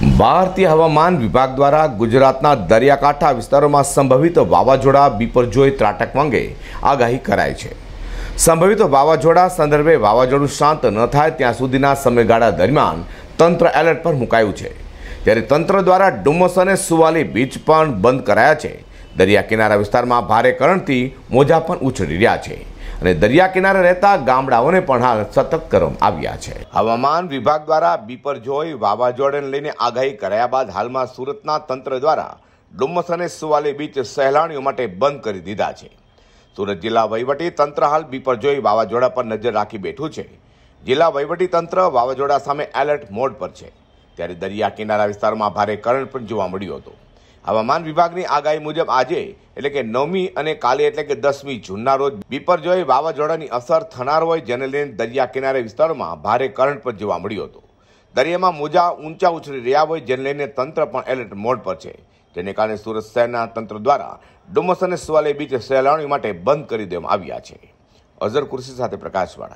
ભારતીય હવામાન વિભાગ દ્વારા ગુજરાતના દરિયાકાંઠા વિસ્તારોમાં સંભવિત વાવાઝોડા બીપરજોય ત્રાટક અંગે આગાહી કરાઈ છે સંભવિત વાવાઝોડા સંદર્ભે વાવાઝોડું શાંત ન થાય ત્યાં સુધીના સમયગાળા દરમિયાન તંત્ર એલર્ટ પર મુકાયું છે ત્યારે તંત્ર દ્વારા ડુમસ અને સુવાલી બીચ પણ બંધ કરાયા છે દરિયા કિનારા વિસ્તારમાં ભારે કરણથી મોજા પણ ઉછળી રહ્યા છે અને દરિયા કિનારે રહેતા ગામડાઓને પણ હાલ સતત કરવામાં આવ્યા છે હવામાન વિભાગ દ્વારા બીપરજોય વાવાઝોડાને લઈને આગાહી કરાયા બાદ હાલમાં સુરતના તંત્ર દ્વારા ડુમ્મસ અને સુવાલી બીચ સહેલાણીઓ માટે બંધ કરી દીધા છે સુરત જિલ્લા વહીવટી તંત્ર હાલ બીપરજોઈ વાવાઝોડા પર નજર રાખી બેઠું છે જિલ્લા વહીવટી તંત્ર વાવાઝોડા સામે એલર્ટ મોડ પર છે ત્યારે દરિયા કિનારા વિસ્તારમાં ભારે કરંટ પણ જોવા મળ્યો હતો હવામાન વિભાગની આગાહી મુજબ આજે એટલે કે નવમી અને કાલે એટલે કે દસમી જૂનના રોજ બીપરજોય વાવાઝોડાની અસર થનાર હોય જેને લઈને દરિયા કિનારે વિસ્તારોમાં ભારે કરંટ પણ જોવા મળ્યો હતો દરિયામાં મોજા ઊંચા ઉછળી રહ્યા હોય જેને લઈને તંત્ર પણ એલર્ટ મોડ પર છે જેને કારણે સુરત શહેરના તંત્ર દ્વારા ડુમસ અને સુવાલે બીચ સહેલાણીઓ માટે બંધ કરી દેવામાં આવ્યા છે અઝર કુર્સી સાથે પ્રકાશવાળા